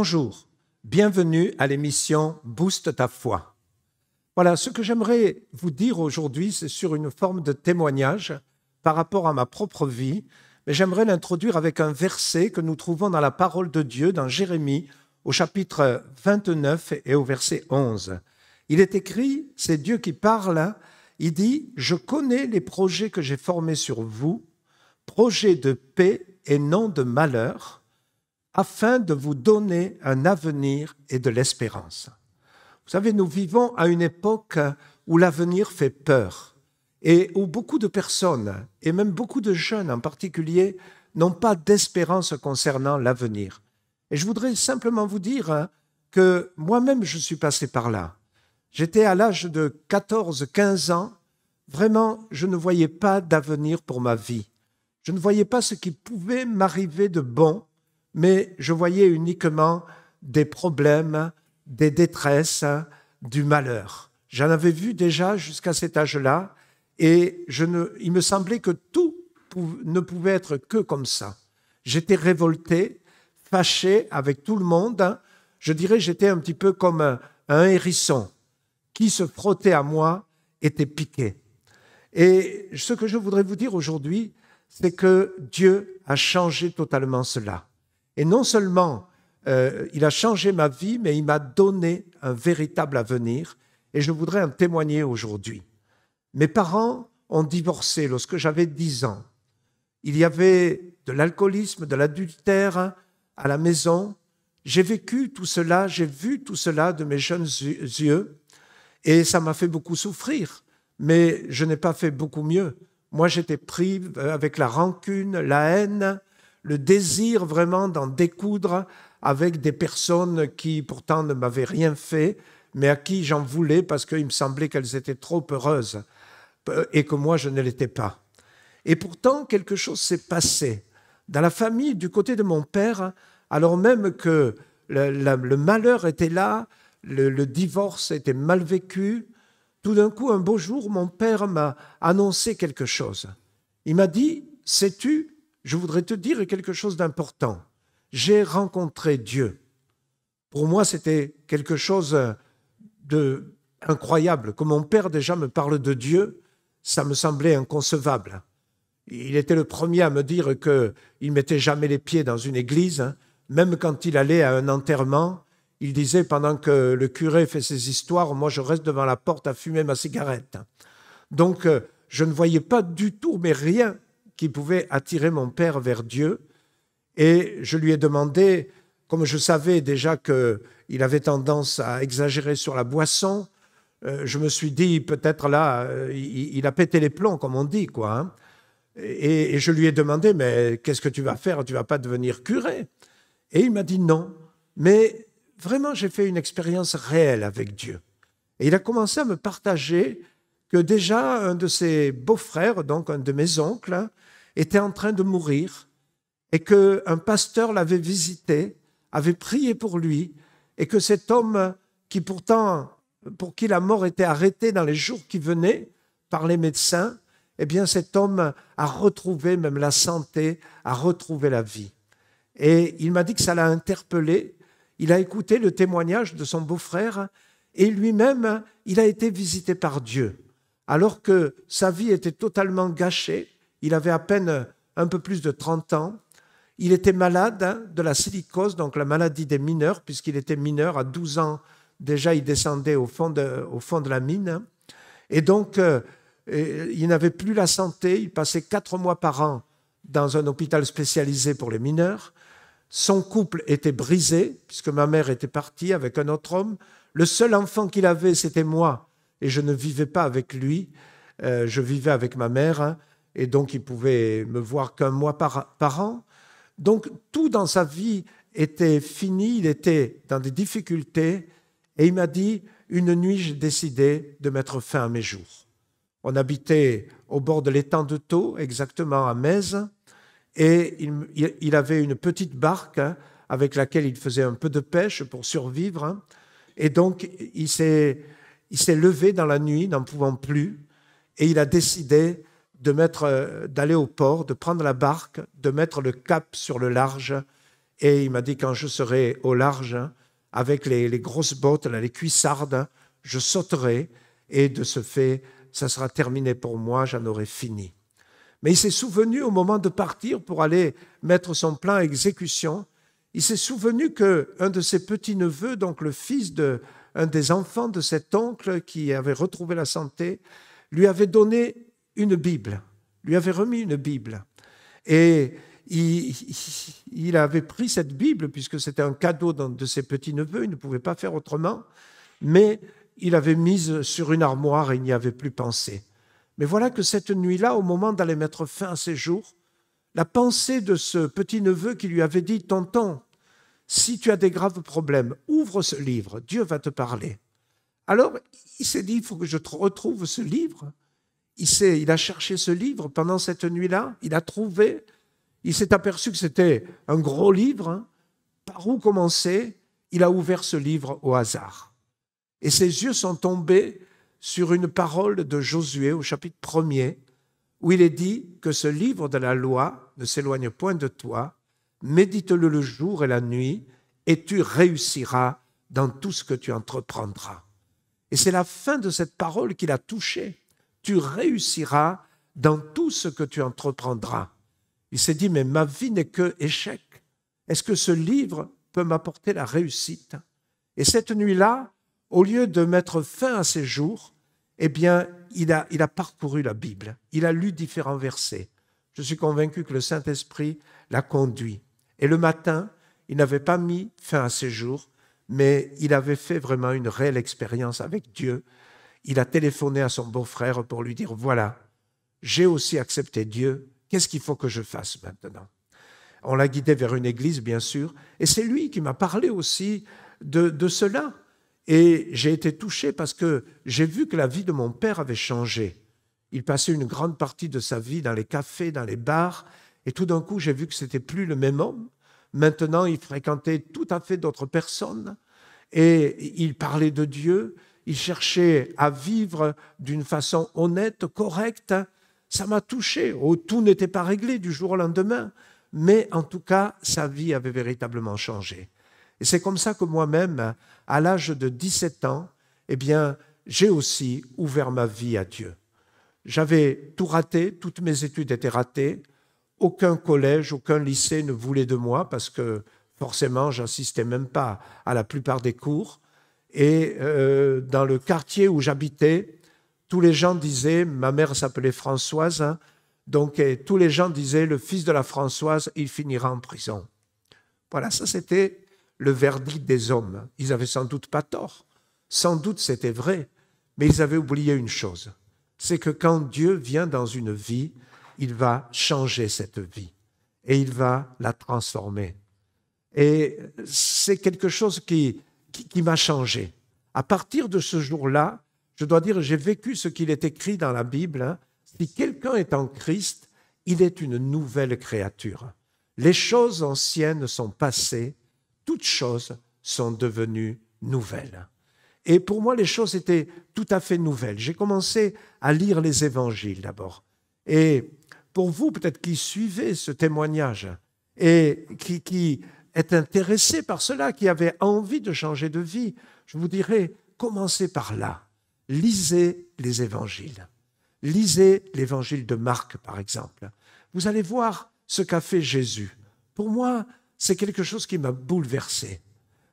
Bonjour, bienvenue à l'émission Booste ta foi. Voilà, ce que j'aimerais vous dire aujourd'hui, c'est sur une forme de témoignage par rapport à ma propre vie, mais j'aimerais l'introduire avec un verset que nous trouvons dans la parole de Dieu, dans Jérémie, au chapitre 29 et au verset 11. Il est écrit, c'est Dieu qui parle, il dit, je connais les projets que j'ai formés sur vous, projets de paix et non de malheur, afin de vous donner un avenir et de l'espérance. Vous savez, nous vivons à une époque où l'avenir fait peur et où beaucoup de personnes, et même beaucoup de jeunes en particulier, n'ont pas d'espérance concernant l'avenir. Et je voudrais simplement vous dire hein, que moi-même, je suis passé par là. J'étais à l'âge de 14-15 ans, vraiment, je ne voyais pas d'avenir pour ma vie. Je ne voyais pas ce qui pouvait m'arriver de bon mais je voyais uniquement des problèmes, des détresses, du malheur. J'en avais vu déjà jusqu'à cet âge-là, et il me semblait que tout ne pouvait être que comme ça. J'étais révolté, fâché avec tout le monde. Je dirais j'étais un petit peu comme un hérisson qui se frottait à moi, était piqué. Et ce que je voudrais vous dire aujourd'hui, c'est que Dieu a changé totalement cela. Et non seulement euh, il a changé ma vie, mais il m'a donné un véritable avenir. Et je voudrais en témoigner aujourd'hui. Mes parents ont divorcé lorsque j'avais 10 ans. Il y avait de l'alcoolisme, de l'adultère à la maison. J'ai vécu tout cela, j'ai vu tout cela de mes jeunes yeux. Et ça m'a fait beaucoup souffrir. Mais je n'ai pas fait beaucoup mieux. Moi, j'étais pris euh, avec la rancune, la haine, le désir vraiment d'en découdre avec des personnes qui pourtant ne m'avaient rien fait, mais à qui j'en voulais parce qu'il me semblait qu'elles étaient trop heureuses euh, et que moi je ne l'étais pas. Et pourtant, quelque chose s'est passé. Dans la famille, du côté de mon père, alors même que le, malheur était là, le, divorce était mal vécu, tout d'un coup, un beau jour, mon père m'a annoncé quelque chose. Il m'a dit, sais-tu, je voudrais te dire quelque chose d'important. J'ai rencontré Dieu. Pour moi, c'était quelque chose de incroyable. mon père déjà me parle de Dieu, ça me semblait inconcevable. Il était le premier à me dire que il mettait jamais les pieds dans une église, hein. même quand il allait à un enterrement. Il disait pendant que le curé fait ses histoires, moi je reste devant la porte à fumer ma cigarette. Donc euh, je ne voyais pas du tout, mais rien qui pouvait attirer mon père vers Dieu. Et je lui ai demandé, comme je savais déjà qu'il avait tendance à exagérer sur la boisson, euh, je me suis dit, peut-être là, euh, il, a pété les plombs, comme on dit, quoi. Hein. Et, et je lui ai demandé, mais qu'est-ce que tu vas faire Tu vas pas devenir curé Et il m'a dit non. Mais vraiment, j'ai fait une expérience réelle avec Dieu. Et il a commencé à me partager que déjà, un de ses beaux-frères, donc un de mes oncles, était en train de mourir et qu'un pasteur l'avait visité, avait prié pour lui, et que cet homme qui pourtant, pour qui la mort était arrêtée dans les jours qui venaient par les médecins, eh bien cet homme a retrouvé même la santé, a retrouvé la vie. Et il m'a dit que ça l'a interpellé. Il a écouté le témoignage de son beau-frère et lui-même, il a été visité par Dieu. Alors que sa vie était totalement gâchée, il avait à peine euh, un peu plus de 30 ans. Il était malade hein, de la silicose, donc la maladie des mineurs, puisqu'il était mineur à 12 ans. Déjà, il descendait au fond de, la mine. Et donc, euh, il n'avait plus la santé. Il passait quatre mois par an dans un hôpital spécialisé pour les mineurs. Son couple était brisé, puisque ma mère était partie avec un autre homme. Le seul enfant qu'il avait, c'était moi. Et je ne vivais pas avec lui. Euh, je vivais avec ma mère. Hein et donc il pouvait me voir qu'un mois par, an. Donc tout dans sa vie était fini, il était dans des difficultés, et il m'a dit, une nuit j'ai décidé de mettre fin à mes jours. On habitait au bord de l'étang de Thau, exactement à Metz, et il, avait une petite barque hein, avec laquelle il faisait un peu de pêche pour survivre, hein. et donc il s'est levé dans la nuit, n'en pouvant plus, et il a décidé mettre, euh, d'aller au port, de prendre la barque, de mettre le cap sur le large. Et il m'a dit quand je serai au large, avec les, grosses bottes, là, les cuissardes, je sauterai. Et de ce fait, ça sera terminé pour moi, j'en aurai fini. Mais il s'est souvenu au moment de partir pour aller mettre son plan à exécution. Il s'est souvenu que un de ses petits-neveux, donc le fils de un des enfants de cet oncle qui avait retrouvé la santé, lui avait donné une Bible, lui avait remis une Bible. Et il, avait pris cette Bible, puisque c'était un cadeau de ses petits-neveux, il ne pouvait pas faire autrement, mais il avait mise sur une armoire et il n'y avait plus pensé. Mais voilà que cette nuit-là, au moment d'aller mettre fin à ses jours, la pensée de ce petit-neveu qui lui avait dit, Tonton, si tu as des graves problèmes, ouvre ce livre, Dieu va te parler. Alors, il s'est dit, il faut que je retrouve ce livre il, a cherché ce livre pendant cette nuit-là, il a trouvé, il s'est aperçu que c'était un gros livre. Hein. Par où commencer Il a ouvert ce livre au hasard. Et ses yeux sont tombés sur une parole de Josué au chapitre 1er, où il est dit que ce livre de la loi ne s'éloigne point de toi, médite-le le jour et la nuit, et tu réussiras dans tout ce que tu entreprendras. Et c'est la fin de cette parole qui l'a touché tu réussiras dans tout ce que tu entreprendras. Il s'est dit, mais ma vie n'est que échec. Est-ce que ce livre peut m'apporter la réussite Et cette nuit-là, au lieu de mettre fin à ses jours, eh bien, il a, il a parcouru la Bible, il a lu différents versets. Je suis convaincu que le Saint-Esprit l'a conduit. Et le matin, il n'avait pas mis fin à ses jours, mais il avait fait vraiment une réelle expérience avec Dieu il a téléphoné à son beau-frère pour lui dire, voilà, j'ai aussi accepté Dieu, qu'est-ce qu'il faut que je fasse maintenant On l'a guidé vers une église, bien sûr, et c'est lui qui m'a parlé aussi de, cela. Et j'ai été touché parce que j'ai vu que la vie de mon père avait changé. Il passait une grande partie de sa vie dans les cafés, dans les bars, et tout d'un coup, j'ai vu que c'était plus le même homme. Maintenant, il fréquentait tout à fait d'autres personnes, et il parlait de Dieu, il cherchait à vivre d'une façon honnête, correcte. Ça m'a touché. Oh, tout n'était pas réglé du jour au lendemain, mais en tout cas, sa vie avait véritablement changé. Et c'est comme ça que moi-même, à l'âge de 17 ans, eh bien, j'ai aussi ouvert ma vie à Dieu. J'avais tout raté, toutes mes études étaient ratées, aucun collège, aucun lycée ne voulait de moi parce que forcément, j'insistais même pas à la plupart des cours. Et euh, dans le quartier où j'habitais, tous les gens disaient, ma mère s'appelait Françoise, hein, donc tous les gens disaient, le fils de la Françoise, il finira en prison. Voilà, ça c'était le verdict des hommes. Ils avaient sans doute pas tort. Sans doute c'était vrai, mais ils avaient oublié une chose. C'est que quand Dieu vient dans une vie, il va changer cette vie et il va la transformer. Et c'est quelque chose qui, qui, m'a changé. À partir de ce jour-là, je dois dire, j'ai vécu ce qu'il est écrit dans la Bible. Hein. Si quelqu'un est en Christ, il est une nouvelle créature. Les choses anciennes sont passées, toutes choses sont devenues nouvelles. Et pour moi, les choses étaient tout à fait nouvelles. J'ai commencé à lire les évangiles d'abord. Et pour vous, peut-être qui suivez ce témoignage et qui, qui est intéressé par cela, qui avait envie de changer de vie, je vous dirais, commencez par là. Lisez les évangiles. Lisez l'évangile de Marc, par exemple. Vous allez voir ce qu'a fait Jésus. Pour moi, c'est quelque chose qui m'a bouleversé.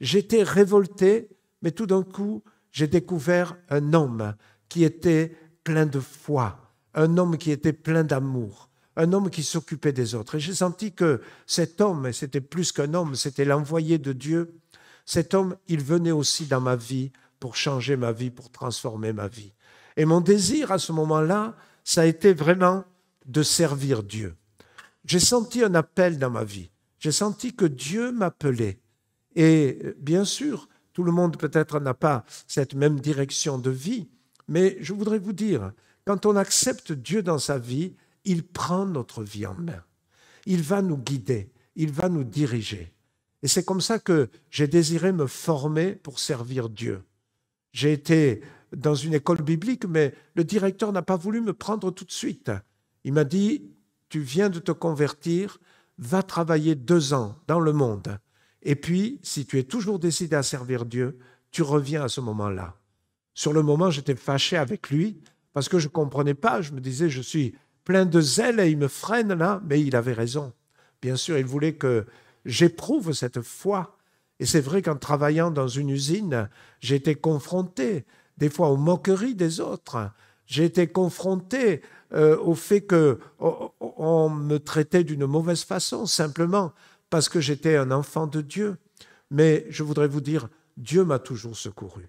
J'étais révolté, mais tout d'un coup, j'ai découvert un homme qui était plein de foi, un homme qui était plein d'amour, un homme qui s'occupait des autres. Et j'ai senti que cet homme, et c'était plus qu'un homme, c'était l'envoyé de Dieu, cet homme, il venait aussi dans ma vie pour changer ma vie, pour transformer ma vie. Et mon désir à ce moment-là, ça a été vraiment de servir Dieu. J'ai senti un appel dans ma vie. J'ai senti que Dieu m'appelait. Et bien sûr, tout le monde peut-être n'a pas cette même direction de vie, mais je voudrais vous dire, quand on accepte Dieu dans sa vie, il prend notre vie en main. Il va nous guider, il va nous diriger. Et c'est comme ça que j'ai désiré me former pour servir Dieu. J'ai été dans une école biblique, mais le directeur n'a pas voulu me prendre tout de suite. Il m'a dit, tu viens de te convertir, va travailler deux ans dans le monde. Et puis, si tu es toujours décidé à servir Dieu, tu reviens à ce moment-là. Sur le moment, j'étais fâché avec lui parce que je ne comprenais pas. Je me disais, je suis plein de zèle et il me freine là, mais il avait raison. Bien sûr, il voulait que j'éprouve cette foi. Et c'est vrai qu'en travaillant dans une usine, j'ai été confronté des fois aux moqueries des autres. J'ai été confronté euh, au fait que oh, oh, oh, on me traitait d'une mauvaise façon simplement parce que j'étais un enfant de Dieu. Mais je voudrais vous dire, Dieu m'a toujours secouru.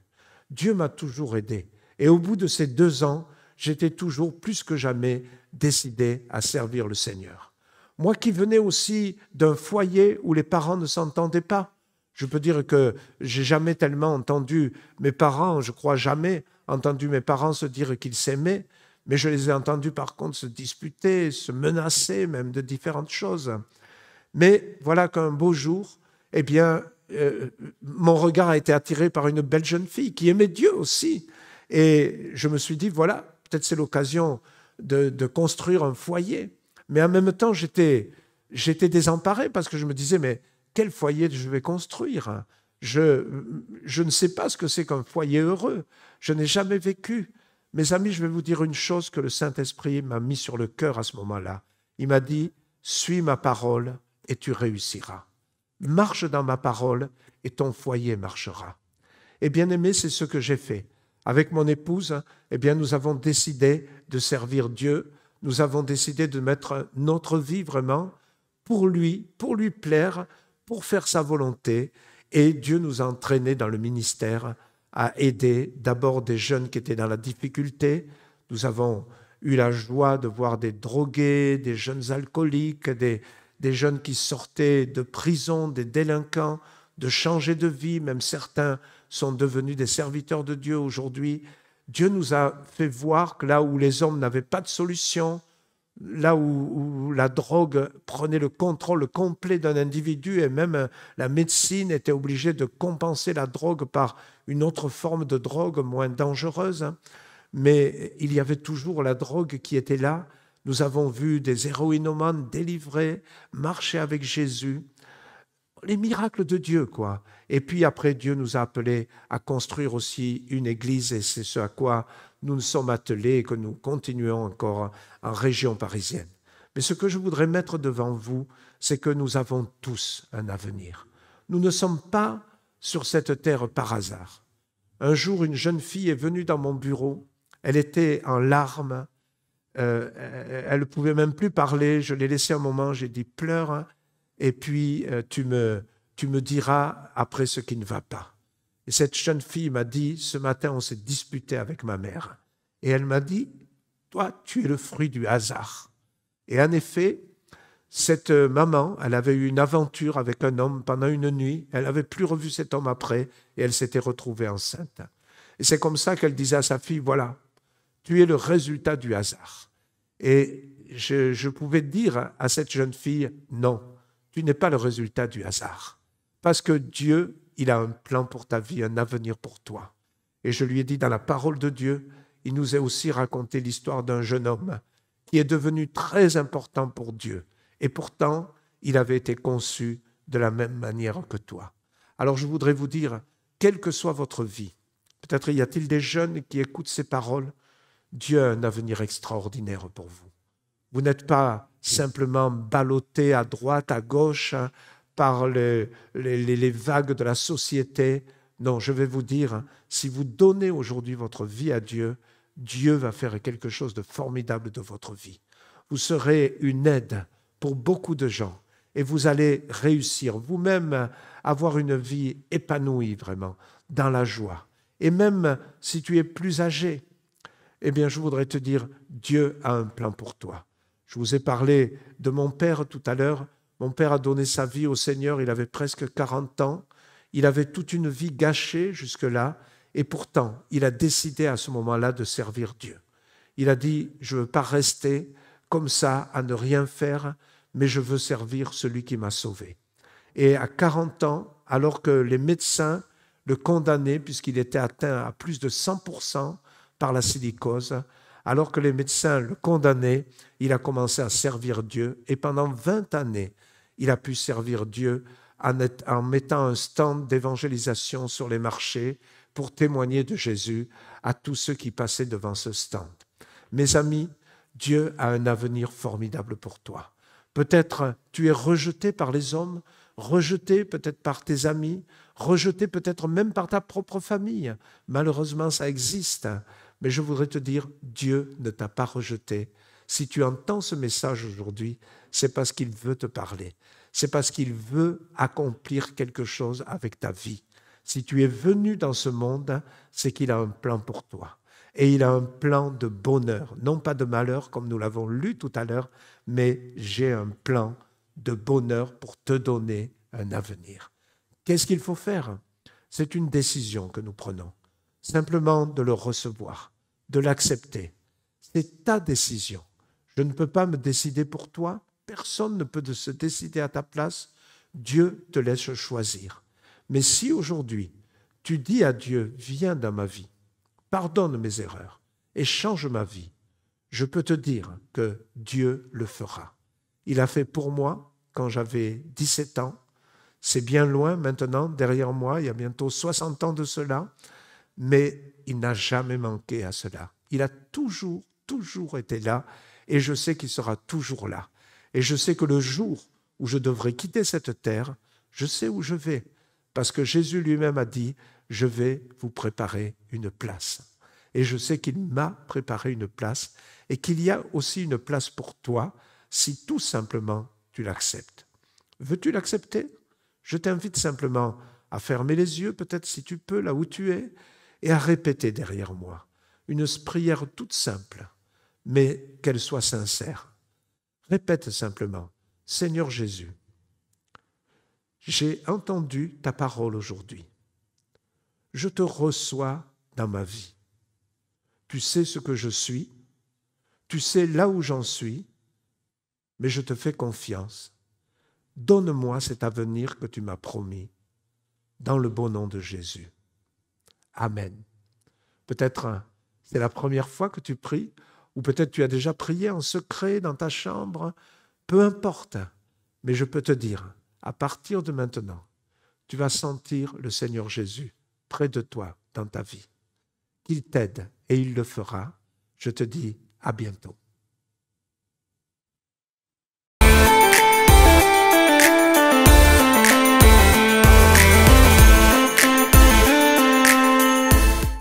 Dieu m'a toujours aidé. Et au bout de ces deux ans, j'étais toujours plus que jamais décidé à servir le Seigneur. Moi qui venais aussi d'un foyer où les parents ne s'entendaient pas, je peux dire que j'ai jamais tellement entendu mes parents, je crois jamais entendu mes parents se dire qu'ils s'aimaient, mais je les ai entendus par contre se disputer, se menacer même de différentes choses. Mais voilà qu'un beau jour, eh bien, euh, mon regard a été attiré par une belle jeune fille qui aimait Dieu aussi. Et je me suis dit, voilà, peut-être c'est l'occasion de, construire un foyer. Mais en même temps, j'étais, désemparé parce que je me disais, mais quel foyer je vais construire je, ne sais pas ce que c'est qu'un foyer heureux. Je n'ai jamais vécu. Mes amis, je vais vous dire une chose que le Saint-Esprit m'a mis sur le cœur à ce moment-là. Il m'a dit, suis ma parole et tu réussiras. Marche dans ma parole et ton foyer marchera. Et bien aimé, c'est ce que j'ai fait. Avec mon épouse, eh bien, nous avons décidé de servir Dieu. Nous avons décidé de mettre notre vie vraiment pour lui, pour lui plaire, pour faire sa volonté. Et Dieu nous a entraînés dans le ministère à aider d'abord des jeunes qui étaient dans la difficulté. Nous avons eu la joie de voir des drogués, des jeunes alcooliques, des, des jeunes qui sortaient de prison, des délinquants, de changer de vie, même certains sont devenus des serviteurs de Dieu aujourd'hui. Dieu nous a fait voir que là où les hommes n'avaient pas de solution, là où, la drogue prenait le contrôle complet d'un individu et même euh, la médecine était obligée de compenser la drogue par une autre forme de drogue moins dangereuse, hein. mais il y avait toujours la drogue qui était là. Nous avons vu des héroïnomanes délivrés, marcher avec Jésus les miracles de Dieu, quoi. Et puis après, Dieu nous a appelés à construire aussi une église, et c'est ce à quoi nous nous sommes attelés et que nous continuons encore en région parisienne. Mais ce que je voudrais mettre devant vous, c'est que nous avons tous un avenir. Nous ne sommes pas sur cette terre par hasard. Un jour, une jeune fille est venue dans mon bureau. Elle était en larmes. Euh, elle ne pouvait même plus parler. Je l'ai laissée un moment. J'ai dit pleure. Hein et puis euh, tu me, tu me diras après ce qui ne va pas. Et cette jeune fille m'a dit, ce matin on s'est disputé avec ma mère. Et elle m'a dit, toi tu es le fruit du hasard. Et en effet, cette euh, maman, elle avait eu une aventure avec un homme pendant une nuit, elle n'avait plus revu cet homme après, et elle s'était retrouvée enceinte. Et c'est comme ça qu'elle disait à sa fille, voilà, tu es le résultat du hasard. Et je pouvais dire à cette jeune fille, non, tu n'es pas le résultat du hasard. Parce que Dieu, il a un plan pour ta vie, un avenir pour toi. Et je lui ai dit dans la parole de Dieu, il nous a aussi raconté l'histoire d'un jeune homme qui est devenu très important pour Dieu. Et pourtant, il avait été conçu de la même manière que toi. Alors je voudrais vous dire, quelle que soit votre vie, peut-être y a-t-il des jeunes qui écoutent ces paroles, Dieu a un avenir extraordinaire pour vous. Vous n'êtes pas simplement ballotté à droite, à gauche hein, par les, vagues de la société. Non, je vais vous dire, hein, si vous donnez aujourd'hui votre vie à Dieu, Dieu va faire quelque chose de formidable de votre vie. Vous serez une aide pour beaucoup de gens et vous allez réussir vous-même avoir une vie épanouie vraiment, dans la joie. Et même si tu es plus âgé, eh bien je voudrais te dire, Dieu a un plan pour toi. Je vous ai parlé de mon père tout à l'heure. Mon père a donné sa vie au Seigneur, il avait presque 40 ans. Il avait toute une vie gâchée jusque-là, et pourtant, il a décidé à ce moment-là de servir Dieu. Il a dit, je ne veux pas rester comme ça à ne rien faire, mais je veux servir celui qui m'a sauvé. Et à 40 ans, alors que les médecins le condamnaient, puisqu'il était atteint à plus de 100% par la silicose, alors que les médecins le condamnaient, il a commencé à servir Dieu et pendant 20 années, il a pu servir Dieu en, mettant un stand d'évangélisation sur les marchés pour témoigner de Jésus à tous ceux qui passaient devant ce stand. Mes amis, Dieu a un avenir formidable pour toi. Peut-être tu es rejeté par les hommes, rejeté peut-être par tes amis, rejeté peut-être même par ta propre famille. Malheureusement, ça existe. Mais je voudrais te dire, Dieu ne t'a pas rejeté. Si tu entends ce message aujourd'hui, c'est parce qu'il veut te parler. C'est parce qu'il veut accomplir quelque chose avec ta vie. Si tu es venu dans ce monde, c'est qu'il a un plan pour toi. Et il a un plan de bonheur, non pas de malheur comme nous l'avons lu tout à l'heure, mais j'ai un plan de bonheur pour te donner un avenir. Qu'est-ce qu'il faut faire C'est une décision que nous prenons simplement de le recevoir, de l'accepter. C'est ta décision. Je ne peux pas me décider pour toi, personne ne peut se décider à ta place, Dieu te laisse choisir. Mais si aujourd'hui tu dis à Dieu, viens dans ma vie, pardonne mes erreurs et change ma vie, je peux te dire que Dieu le fera. Il a fait pour moi quand j'avais 17 ans. C'est bien loin maintenant, derrière moi, il y a bientôt 60 ans de cela mais il n'a jamais manqué à cela. Il a toujours, toujours été là, et je sais qu'il sera toujours là. Et je sais que le jour où je devrai quitter cette terre, je sais où je vais, parce que Jésus lui-même a dit, je vais vous préparer une place. Et je sais qu'il m'a préparé une place, et qu'il y a aussi une place pour toi, si tout simplement tu l'acceptes. Veux-tu l'accepter Je t'invite simplement à fermer les yeux, peut-être si tu peux, là où tu es, et à répéter derrière moi une prière toute simple, mais qu'elle soit sincère. Répète simplement, Seigneur Jésus, j'ai entendu ta parole aujourd'hui. Je te reçois dans ma vie. Tu sais ce que je suis, tu sais là où j'en suis, mais je te fais confiance. Donne-moi cet avenir que tu m'as promis, dans le bon nom de Jésus. Amen. Peut-être euh, c'est la première fois que tu pries, ou peut-être tu as déjà prié en secret dans ta chambre, peu importe, mais je peux te dire, à partir de maintenant, tu vas sentir le Seigneur Jésus près de toi dans ta vie. Qu'il t'aide et il le fera. Je te dis à bientôt.